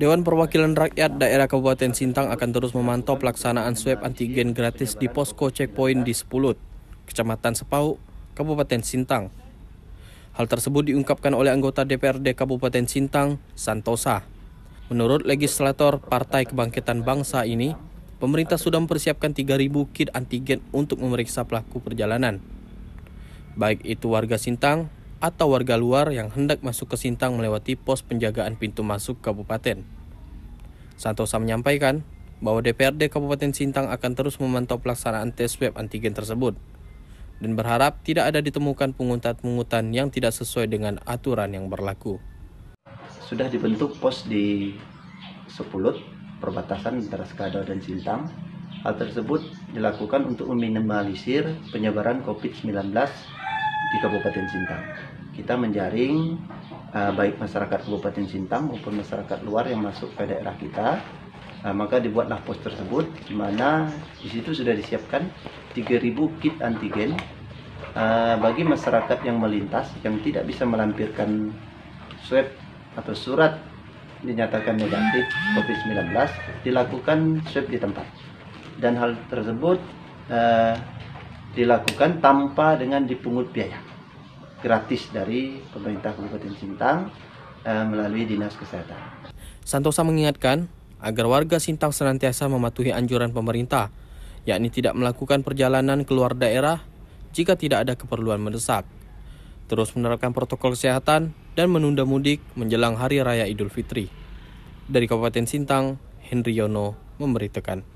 Dewan Perwakilan Rakyat Daerah Kabupaten Sintang akan terus memantau pelaksanaan swab antigen gratis di posko checkpoint di Sepulut, Kecamatan Sepau, Kabupaten Sintang. Hal tersebut diungkapkan oleh anggota DPRD Kabupaten Sintang, Santosa. Menurut legislator Partai Kebangkitan Bangsa ini, pemerintah sudah mempersiapkan 3.000 kit antigen untuk memeriksa pelaku perjalanan. Baik itu warga Sintang atau warga luar yang hendak masuk ke Sintang melewati pos penjagaan pintu masuk kabupaten. Santosa menyampaikan bahwa DPRD Kabupaten Sintang akan terus memantau pelaksanaan tes swab antigen tersebut dan berharap tidak ada ditemukan pungutan-pungutan yang tidak sesuai dengan aturan yang berlaku. Sudah dibentuk pos di Sepulut, perbatasan antara Skado dan Sintang. Hal tersebut dilakukan untuk meminimalisir penyebaran COVID-19 di Kabupaten Sintang kita menjaring uh, baik masyarakat Kabupaten Sintang maupun masyarakat luar yang masuk ke daerah kita. Uh, maka dibuatlah pos tersebut di mana di situ sudah disiapkan 3.000 kit antigen uh, bagi masyarakat yang melintas yang tidak bisa melampirkan swab atau surat dinyatakan negatif COVID-19 dilakukan swab di tempat. Dan hal tersebut uh, dilakukan tanpa dengan dipungut biaya gratis dari pemerintah Kabupaten Sintang eh, melalui Dinas Kesehatan. Santosa mengingatkan agar warga Sintang senantiasa mematuhi anjuran pemerintah, yakni tidak melakukan perjalanan keluar daerah jika tidak ada keperluan mendesak. Terus menerapkan protokol kesehatan dan menunda mudik menjelang Hari Raya Idul Fitri. Dari Kabupaten Sintang, Henry Yono memberitakan.